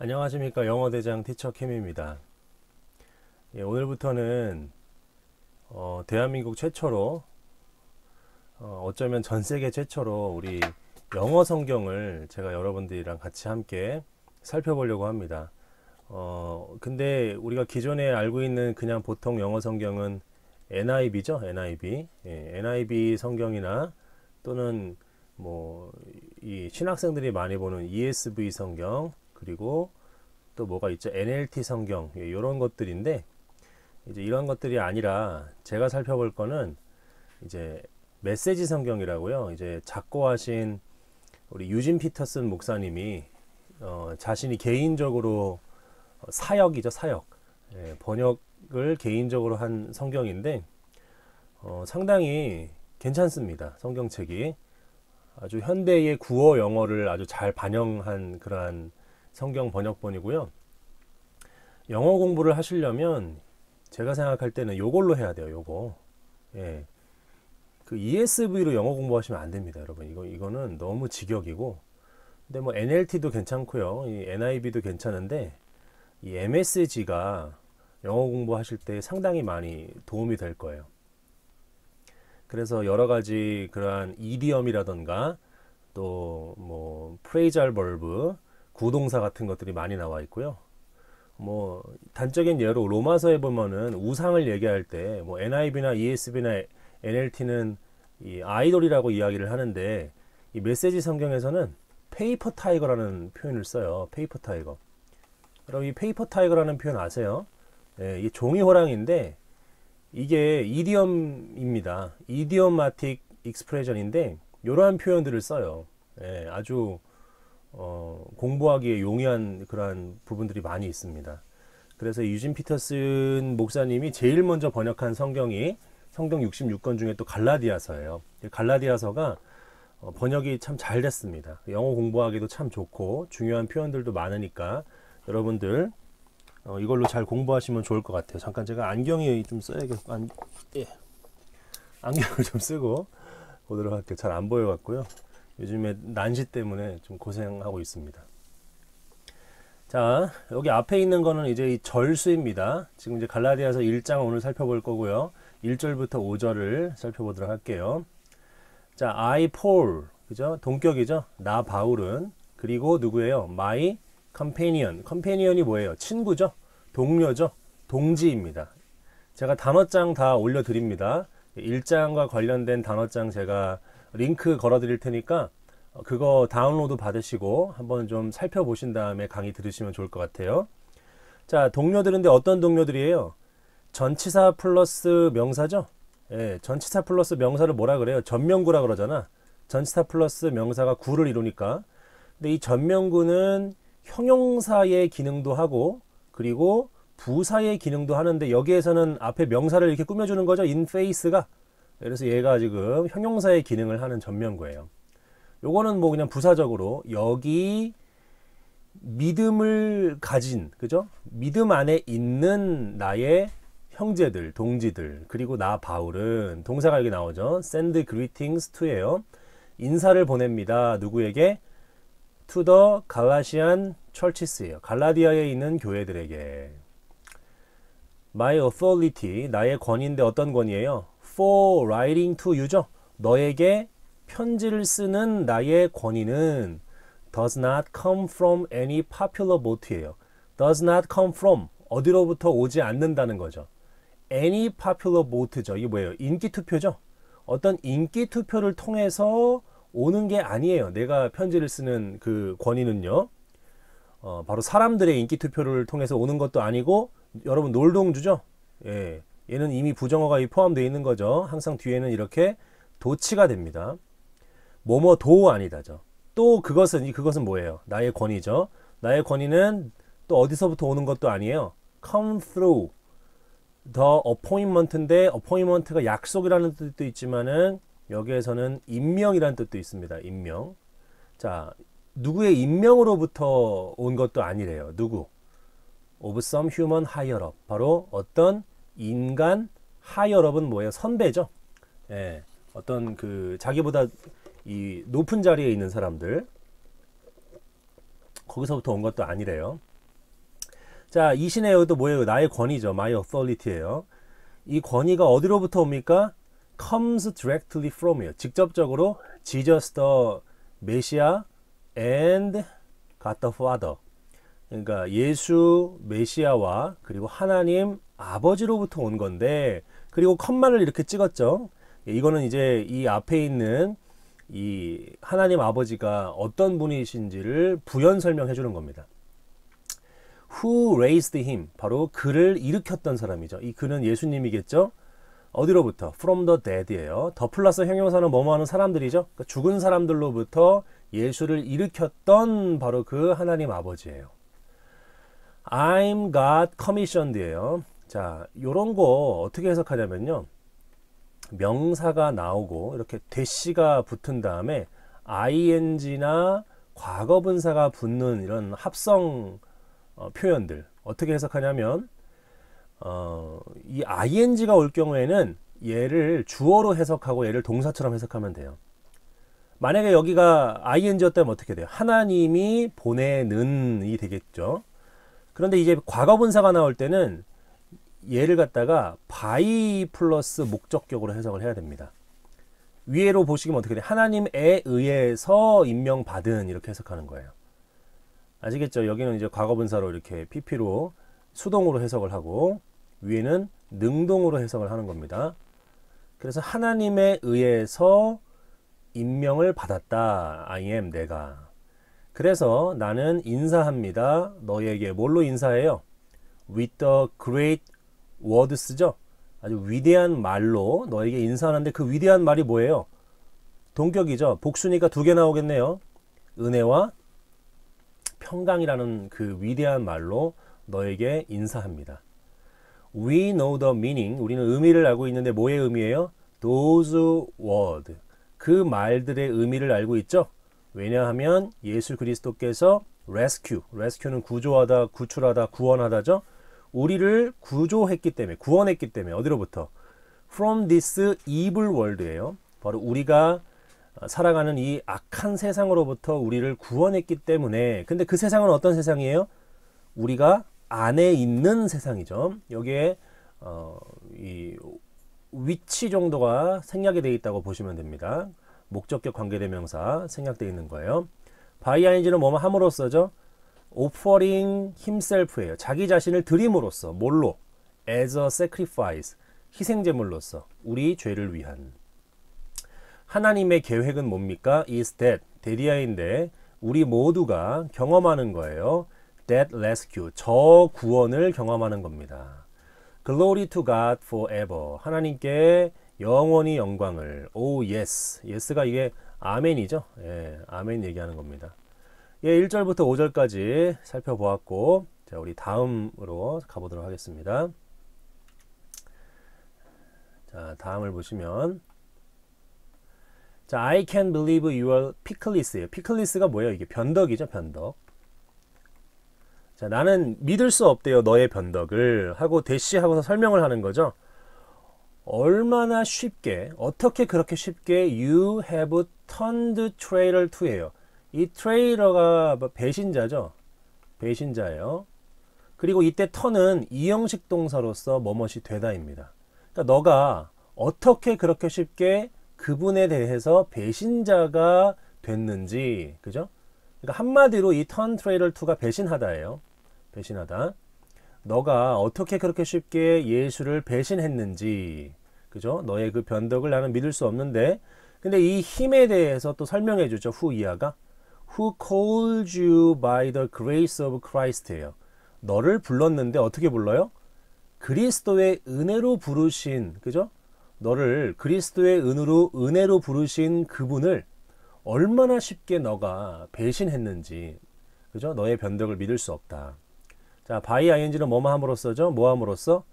안녕하십니까 영어대장 티처 캠입니다 예, 오늘부터는 어, 대한민국 최초로 어, 쩌면 전세계 최초로 우리 영어 성경을 제가 여러분들이랑 같이 함께 살펴보려고 합니다 어, 근데 우리가 기존에 알고 있는 그냥 보통 영어 성경은 NIV죠 NIV 예, NIV 성경이나 또는 뭐이 신학생들이 많이 보는 ESV 성경 그리고 또 뭐가 있죠? NLT 성경 이런 예, 것들인데 이제 이런 것들이 아니라 제가 살펴볼 거는 이제 메시지 성경이라고요. 이제 작고하신 우리 유진 피터슨 목사님이 어, 자신이 개인적으로 어, 사역이죠 사역 예, 번역을 개인적으로 한 성경인데 어, 상당히 괜찮습니다 성경책이 아주 현대의 구어 영어를 아주 잘 반영한 그러한 성경 번역본이고요. 영어 공부를 하시려면 제가 생각할 때는 요걸로 해야 돼요. 요거. 예. 그 ESV로 영어 공부하시면 안 됩니다, 여러분. 이거 이거는 너무 직역이고. 근데 뭐 NLT도 괜찮고요. 이 NIV도 괜찮은데 이 MSG가 영어 공부하실 때 상당히 많이 도움이 될 거예요. 그래서 여러 가지 그러한 이디엄이라던가 또 뭐 프레이잘 벌브 구동사 같은 것들이 많이 나와 있고요. 뭐 단적인 예로 로마서에 보면은 우상을 얘기할 때 뭐 NIV나 ESV나 NLT는 이 아이돌이라고 이야기를 하는데 이 메시지 성경에서는 페이퍼 타이거라는 표현을 써요. 페이퍼 타이거. 그럼 이 페이퍼 타이거라는 표현 아세요? 예, 이 종이 호랑인데 이게 이디엄입니다. 이디엄마틱 익스프레션인데 이러한 표현들을 써요. 예, 아주 어, 공부하기에 용이한 그러한 부분들이 많이 있습니다. 그래서 유진 피터슨 목사님이 제일 먼저 번역한 성경이 성경 66권 중에 또 갈라디아서예요. 갈라디아서가 어, 번역이 참 잘 됐습니다. 영어 공부하기도 참 좋고 중요한 표현들도 많으니까 여러분들 어, 이걸로 잘 공부하시면 좋을 것 같아요. 잠깐 제가 안경이 좀써야겠 안, 예. 안경을 좀 쓰고 보도록 할게요. 잘안 보여갖고요. 요즘에 난시 때문에 좀 고생하고 있습니다. 자, 여기 앞에 있는 거는 이제 이 절수입니다. 지금 이제 갈라디아서 1장 오늘 살펴볼 거고요. 1절부터 5절을 살펴보도록 할게요. 자, I Paul, 그죠? 동격이죠? 나 바울은. 그리고 누구예요? My companion. 컴패니언이 뭐예요? 친구죠? 동료죠? 동지입니다. 제가 단어장 다 올려드립니다. 1장과 관련된 단어장 제가 링크 걸어 드릴 테니까 그거 다운로드 받으시고 한번 좀 살펴보신 다음에 강의 들으시면 좋을 것 같아요. 자, 동료들인데 어떤 동료들이에요? 전치사 플러스 명사죠? 예, 전치사 플러스 명사를 뭐라 그래요? 전명구라 그러잖아. 전치사 플러스 명사가 구를 이루니까. 근데 이 전명구는 형용사의 기능도 하고 그리고 부사의 기능도 하는데 여기에서는 앞에 명사를 이렇게 꾸며주는 거죠. 인페이스가 그래서 얘가 지금 형용사의 기능을 하는 전면구예요. 요거는 뭐 그냥 부사적으로 여기 믿음을 가진 그죠? 믿음 안에 있는 나의 형제들, 동지들 그리고 나 바울은 동사가 여기 나오죠. send greetings to예요. 인사를 보냅니다. 누구에게? to the Galatian churches예요. 갈라디아에 있는 교회들에게. my authority 나의 권위인데 어떤 권위예요? for writing to you죠. 너에게 편지를 쓰는 나의 권위는 does not come from any popular vote예요. does not come from 어디로부터 오지 않는다는 거죠. any popular vote죠. 이게 뭐예요? 인기 투표죠. 어떤 인기 투표를 통해서 오는 게 아니에요. 내가 편지를 쓰는 그 권위는요. 어, 바로 사람들의 인기 투표를 통해서 오는 것도 아니고 여러분 놀동주죠. 예. 얘는 이미 부정어가 포함되어 있는 거죠. 항상 뒤에는 이렇게 도치가 됩니다. 뭐뭐 도 아니다죠. 또 그것은 이 그것은 뭐예요? 나의 권위죠. 나의 권위는 또 어디서부터 오는 것도 아니에요. come through the appointment인데 appointment가 약속이라는 뜻도 있지만은 여기에서는 임명이라는 뜻도 있습니다. 임명. 자, 누구의 임명으로부터 온 것도 아니래요. 누구? of some human higher up. 바로 어떤 인간 하이어럽은 뭐예요? 선배죠. 예, 어떤 그 자기보다 이 높은 자리에 있는 사람들 거기서부터 온 것도 아니래요. 자, 이 신의 여도 뭐예요? 나의 권위죠. My authority예요. 이 권위가 어디로부터 옵니까? comes directly from이에요. 직접적으로 Jesus the Messiah and God the Father. 그러니까 예수 메시아와 그리고 하나님 아버지로부터 온 건데 그리고 컴마를 이렇게 찍었죠. 예, 이거는 이제 이 앞에 있는 이 하나님 아버지가 어떤 분이신지를 부연 설명해 주는 겁니다. Who raised him? 바로 그를 일으켰던 사람이죠. 이 그는 예수님이겠죠. 어디로부터? From the dead예요. 더 플러스 형용사는 뭐뭐 하는 사람들이죠. 그러니까 죽은 사람들로부터 예수를 일으켰던 바로 그 하나님 아버지예요. I'm God commissioned예요. 자, 요런 거 어떻게 해석하냐면요. 명사가 나오고 이렇게 대시가 붙은 다음에 ing나 과거분사가 붙는 이런 합성 어, 표현들 어떻게 해석하냐면 어, 이 ing가 올 경우에는 얘를 주어로 해석하고 얘를 동사처럼 해석하면 돼요. 만약에 여기가 ing였다면 어떻게 돼요? 하나님이 보내는이 되겠죠. 그런데 이제 과거분사가 나올 때는 얘를 갖다가 바이 플러스 목적격으로 해석을 해야 됩니다. 위에로 보시면 어떻게 돼? 하나님에 의해서 임명받은 이렇게 해석하는 거예요. 아시겠죠? 여기는 이제 과거분사로 이렇게 PP로 수동으로 해석을 하고 위에는 능동으로 해석을 하는 겁니다. 그래서 하나님에 의해서 임명을 받았다. I am 내가. 그래서 나는 인사합니다. 너에게 뭘로 인사해요? With the great 워드스죠. 아주 위대한 말로 너에게 인사하는데 그 위대한 말이 뭐예요? 동격이죠. 복수니까 두 개 나오겠네요. 은혜와 평강이라는 그 위대한 말로 너에게 인사합니다. We know the meaning. 우리는 의미를 알고 있는데 뭐의 의미예요? Those words. 그 말들의 의미를 알고 있죠. 왜냐하면 예수 그리스도께서 rescue, rescue는 구조하다, 구출하다, 구원하다죠. 우리를 구조했기 때문에 구원했기 때문에 어디로부터 from this evil world예요. 바로 우리가 살아가는 이 악한 세상으로부터 우리를 구원했기 때문에 근데 그 세상은 어떤 세상이에요? 우리가 안에 있는 세상이죠. 여기에 어, 이 위치 정도가 생략이 되어 있다고 보시면 됩니다. 목적격 관계대명사 생략되어 있는 거예요. 바이아인지는 뭐뭐 함으로써죠. offering himself예요. 자기 자신을 드림으로써 뭘로 as a sacrifice 희생 제물로서 우리 죄를 위한 하나님의 계획은 뭡니까? is that 데디아인데 우리 모두가 경험하는 거예요. that rescue 저 구원을 경험하는 겁니다. glory to God forever 하나님께 영원히 영광을 오 oh, yes yes가 이게 아멘이죠. 예, 아멘 얘기하는 겁니다. 예, 1절부터 5절까지 살펴보았고 자, 우리 다음으로 가보도록 하겠습니다. 자, 다음을 보시면 자, I can believe you are pickles. pickles가 뭐예요? 이게 변덕이죠, 변덕. 자, 나는 믿을 수 없대요, 너의 변덕을 하고 대시하고서 설명을 하는 거죠. 얼마나 쉽게, 어떻게 그렇게 쉽게 you have turned traitor to예요. 이트레이러가 뭐 배신자죠. 배신자예요. 그리고 이때 턴은 이형식 동사로서 뭐뭇이 되다입니다. 그러니까 너가 어떻게 그렇게 쉽게 그분에 대해서 배신자가 됐는지 그죠? 그러니까 한마디로 이 턴트레이럴 2가 배신하다예요. 배신하다. 너가 어떻게 그렇게 쉽게 예수를 배신했는지 그죠? 너의 그 변덕을 나는 믿을 수 없는데 근데 이 힘에 대해서 또 설명해 주죠. 후 이하가 who called you by the grace of Christ예요. 너를 불렀는데 어떻게 불러요? 그리스도의 은혜로 부르신 그죠? 너를 그리스도의 은으로 은혜로 부르신 그분을 얼마나 쉽게 너가 배신했는지 그죠? 너의 변덕을 믿을 수 없다. 자, by ing는 뭐만 함으로써죠? 뭐 함으로써?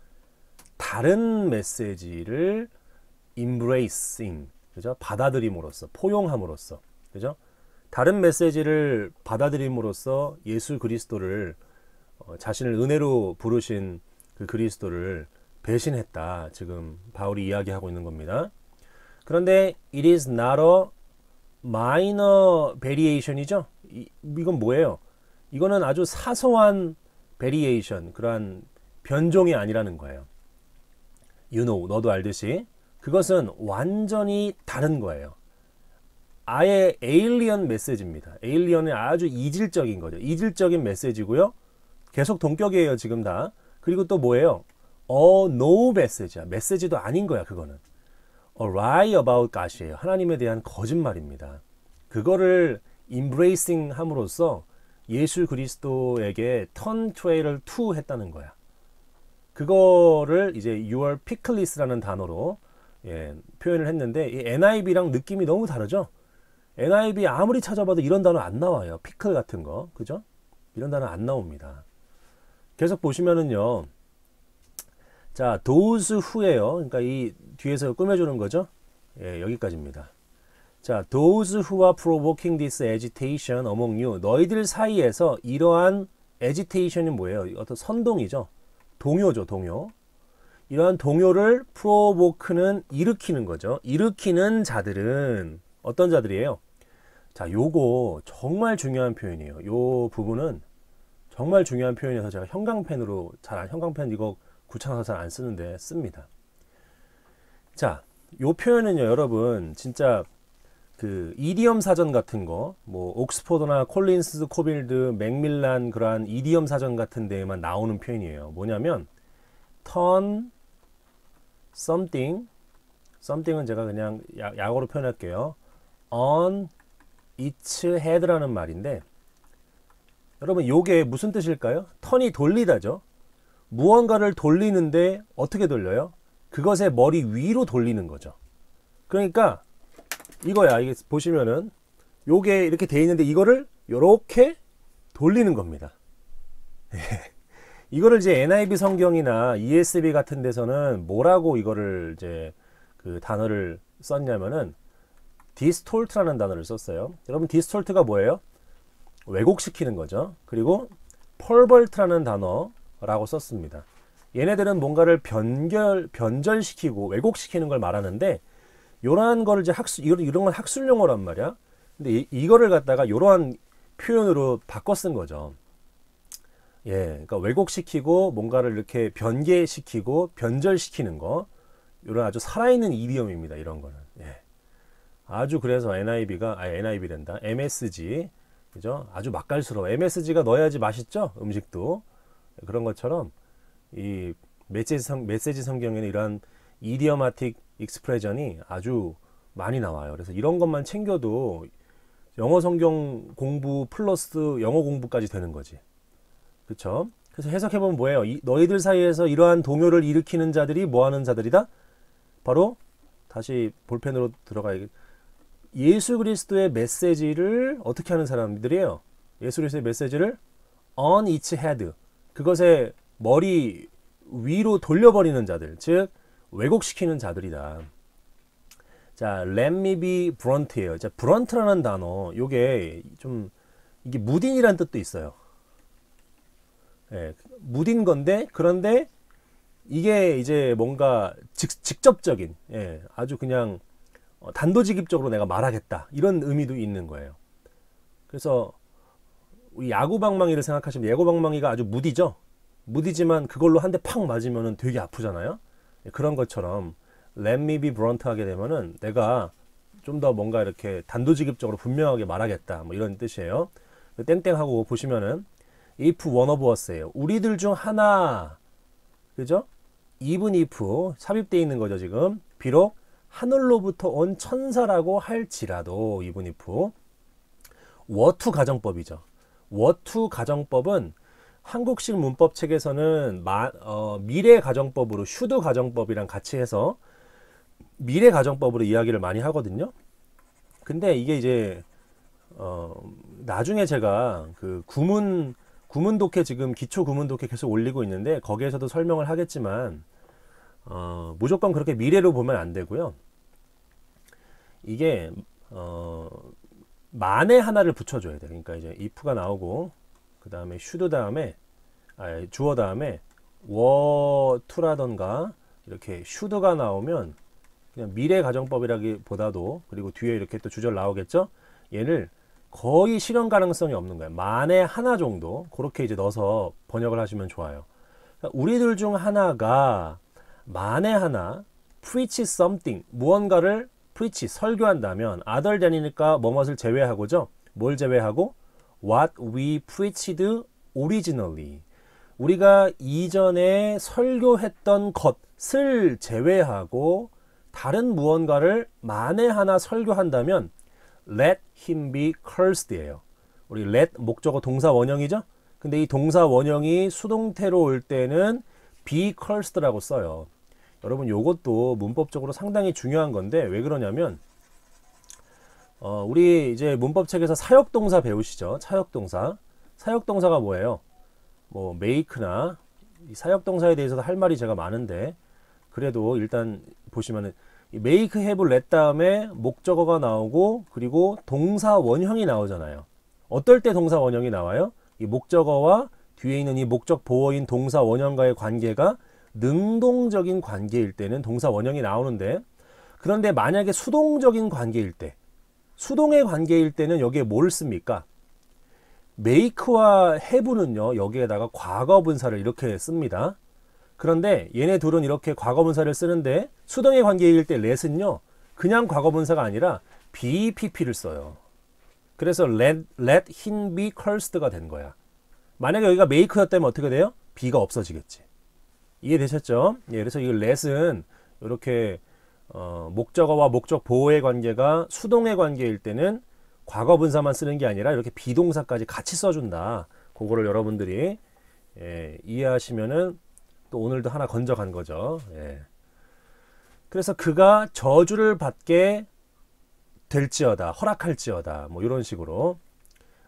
다른 메시지를 embracing 그죠? 받아들임으로써 포용함으로써 그죠? 다른 메시지를 받아들임으로써 예수 그리스도를 어, 자신을 은혜로 부르신 그 그리스도를 배신했다. 지금 바울이 이야기하고 있는 겁니다. 그런데 it is not a minor variation이죠. 이, 이건 뭐예요? 이거는 아주 사소한 베리에이션, 그러한 변종이 아니라는 거예요. you know, 너도 알듯이 그것은 완전히 다른 거예요. 아예 에일리언 메시지입니다. 에일리언의 아주 이질적인 거죠. 이질적인 메시지고요. 계속 동격이에요, 지금 다. 그리고 또 뭐예요? 어, 노 메시지야. 메시지도 아닌 거야, 그거는. A lie about God이에요. 하나님에 대한 거짓말입니다. 그거를 embracing 함으로써 예수 그리스도에게 turn t r a i l to 했다는 거야. 그거를 이제 your p i c k l e s 라는 단어로 예, 표현을 했는데 이 NIV랑 느낌이 너무 다르죠? NIV 아무리 찾아봐도 이런 단어 안 나와요. 피클 같은 거. 그죠? 이런 단어 안 나옵니다. 계속 보시면은요. 자, those who예요. 그러니까 이 뒤에서 꾸며주는 거죠. 예, 여기까지입니다. 자, those who are provoking this agitation among you. 너희들 사이에서 이러한 agitation이 뭐예요? 어떤 선동이죠. 동요죠, 동요. 이러한 동요를 provoke는 일으키는 거죠. 일으키는 자들은 어떤 자들이에요? 자, 요거 정말 중요한 표현이에요. 요 부분은 정말 중요한 표현이어서 제가 형광펜으로 잘, 형광펜 이거 구창해서 잘 안 쓰는데 씁니다. 자, 요 표현은요, 여러분, 진짜 그 이디엄 사전 같은 거, 뭐 옥스포드나 콜린스, 코빌드, 맥밀란 그러한 이디엄 사전 같은 데에만 나오는 표현이에요. 뭐냐면 turn something, something은 제가 그냥 야, 약어로 표현할게요. on it's head라는 말인데 여러분 요게 무슨 뜻일까요? 턴이 돌리다죠. 무언가를 돌리는데 어떻게 돌려요? 그것의 머리 위로 돌리는 거죠. 그러니까 이거야. 이게 보시면은 요게 이렇게 돼 있는데 이거를 요렇게 돌리는 겁니다. 예. 이거를 이제 NIV 성경이나 ESV 같은 데서는 뭐라고 이거를 이제 그 단어를 썼냐면은 디스톨트라는 단어를 썼어요. 여러분 디스톨트가 뭐예요? 왜곡시키는 거죠. 그리고 펄벌트라는 단어라고 썼습니다. 얘네들은 뭔가를 변결, 변절시키고 왜곡시키는 걸 말하는데 요러한 거를 이제 학술 이런 건 학술 용어란 말이야. 근데 이, 이거를 갖다가 이러한 표현으로 바꿔 쓴 거죠. 예, 그러니까 왜곡시키고 뭔가를 이렇게 변개시키고 변절시키는 거 이런 아주 살아있는 이디엄입니다. 이런 거는. 아주 그래서 NIB가 아 n i b 된다 MSG 그죠? 아주 맛깔스러워. MSG가 넣어야지 맛있죠? 음식도 그런 것처럼 이 메시지, 성, 메시지 성경에는 이러한 이디어마틱 익스프레전이 아주 많이 나와요. 그래서 이런 것만 챙겨도 영어 성경 공부 플러스 영어 공부까지 되는 거지. 그쵸 그래서 해석해 보면 뭐예요? 이, 너희들 사이에서 이러한 동요를 일으키는 자들이 뭐 하는 자들이다? 바로 다시 볼펜으로 들어가야겠. 다 예수 그리스도의 메시지를 어떻게 하는 사람들이에요? 예수 그리스도의 메시지를 on its head 그것의 머리 위로 돌려버리는 자들 즉 왜곡시키는 자들이다. 자, let me be blunt예요. 자, blunt라는 단어, 요게 좀 이게 무딘이란 뜻도 있어요. 예, 무딘 건데 그런데 이게 이제 뭔가 직, 직접적인, 예, 아주 그냥 어, 단도직입적으로 내가 말하겠다 이런 의미도 있는 거예요. 그래서 우리 야구방망이를 생각하시면 예고방망이가 아주 무디죠. 무디지만 그걸로 한 대 팍 맞으면 되게 아프잖아요. 예, 그런 것처럼 램미비 브런트 하게 되면은 내가 좀 더 뭔가 이렇게 단도직입적으로 분명하게 말하겠다 뭐 이런 뜻이에요. 땡땡 하고 보시면은 if one of us예요. 우리들 중 하나 그죠? even if 삽입돼 있는 거죠 지금. 비록 하늘로부터 온 천사라고 할지라도 이분 이프 워투 가정법이죠. 워투 가정법은 한국식 문법 책에서는 마, 어, 미래 가정법으로 슈드 가정법이랑 같이 해서 미래 가정법으로 이야기를 많이 하거든요. 근데 이게 이제 어, 나중에 제가 그 구문 구문 독해 지금 기초 구문 독해 계속 올리고 있는데 거기에서도 설명을 하겠지만 어, 무조건 그렇게 미래로 보면 안 되고요. 이게 어, 만에 하나를 붙여줘야 돼. 그러니까 이제 if가 나오고 그 다음에 should 다음에 아, 주어 다음에 were t 라던가 이렇게 should가 나오면 그냥 미래 가정법이라기보다도 그리고 뒤에 이렇게 또 주절 나오겠죠? 얘를 거의 실현 가능성이 없는 거예요. 만에 하나 정도 그렇게 이제 넣어서 번역을 하시면 좋아요. 그러니까 우리들 중 하나가 만에 하나 preach something 무언가를 프리 e 설교한다면 아들 h e 니까 뭐뭇을 제외하고죠. 뭘 제외하고 what we preached originally 우리가 이전에 설교했던 것을 제외하고 다른 무언가를 만에 하나 설교한다면 let him be cursed예요. 우리 let 목적어 동사 원형이죠. 근데 이 동사 원형이 수동태로 올 때는 be cursed라고 써요. 여러분 이것도 문법적으로 상당히 중요한 건데 왜 그러냐면 어, 우리 이제 문법책에서 사역동사 배우시죠 사역동사 사역동사가 뭐예요 뭐 make나 사역동사에 대해서도 할 말이 제가 많은데 그래도 일단 보시면은 make, have, let 다음에 목적어가 나오고 그리고 동사 원형이 나오잖아요 어떨 때 동사 원형이 나와요 이 목적어와 뒤에 있는 이 목적 보어인 동사 원형과의 관계가 능동적인 관계일 때는 동사 원형이 나오는데 그런데 만약에 수동적인 관계일 때 수동의 관계일 때는 여기에 뭘 씁니까? 메이크와 해부는요 여기에다가 과거분사를 이렇게 씁니다 그런데 얘네 둘은 이렇게 과거분사를 쓰는데 수동의 관계일 때 let은요 그냥 과거분사가 아니라 BPP를 써요 그래서 let, let him be cursed가 된 거야 만약에 여기가 make였다면 어떻게 돼요? b 가 없어지겠지 이해되셨죠? 예, 그래서 이 let은 이렇게 어, 목적어와 목적 보호의 관계가 수동의 관계일 때는 과거 분사만 쓰는 게 아니라 이렇게 비동사까지 같이 써준다. 그거를 여러분들이 예, 이해하시면은 또 오늘도 하나 건져간 거죠. 예. 그래서 그가 저주를 받게 될지어다, 허락할지어다, 뭐 이런 식으로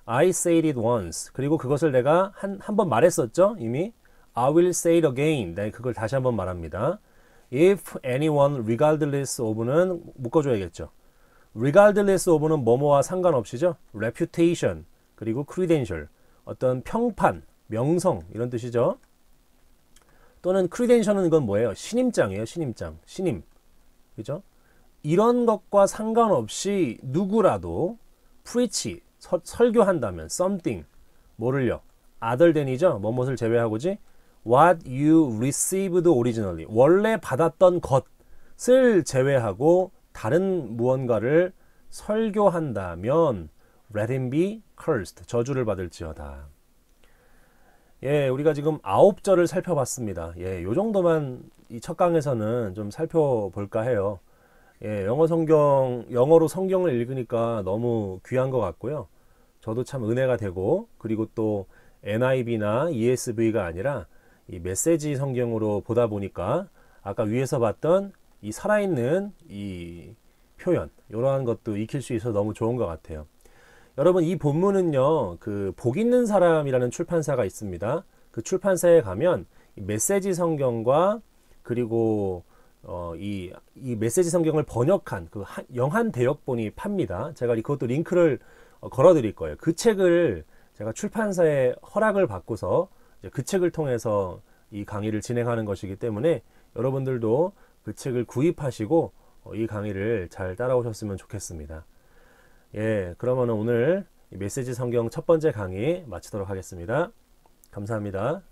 I said it once. 그리고 그것을 내가 한 한 번 말했었죠, 이미. I will say it again. 네, 그걸 다시 한번 말합니다. If anyone regardless of는 묶어줘야겠죠. regardless of는 뭐뭐와 상관없이죠. reputation 그리고 credential 어떤 평판, 명성 이런 뜻이죠. 또는 credential은 이건 뭐예요? 신임장이에요. 신임장, 신임. 그죠? 이런 것과 상관없이 누구라도 preach, 서, 설교한다면 something, 뭐를요? other than이죠. 뭐뭇을 제외하고지 what you received originally 원래 받았던 것을 제외하고 다른 무언가를 설교한다면 let him be cursed 저주를 받을지어다. 예, 우리가 지금 아홉 절을 살펴봤습니다. 예, 요 정도만 이 첫 강에서는 좀 살펴볼까 해요. 예, 영어 성경 영어로 성경을 읽으니까 너무 귀한 것 같고요. 저도 참 은혜가 되고 그리고 또 NIV나 ESV가 아니라 이 메시지 성경으로 보다 보니까 아까 위에서 봤던 이 살아있는 이 표현 이러한 것도 익힐 수 있어서 너무 좋은 것 같아요. 여러분 이 본문은요 그 복 있는 사람이라는 출판사가 있습니다. 그 출판사에 가면 메시지 성경과 그리고 어, 이, 이 메시지 성경을 번역한 그 한, 영한 대역본이 팝니다. 제가 그것도 링크를 어, 걸어 드릴 거예요. 그 책을 제가 출판사에 허락을 받고서 그 책을 통해서 이 강의를 진행하는 것이기 때문에 여러분들도 그 책을 구입하시고 어, 이 강의를 잘 따라오셨으면 좋겠습니다. 예, 그러면 오늘 메시지 성경 첫 번째 강의 마치도록 하겠습니다. 감사합니다.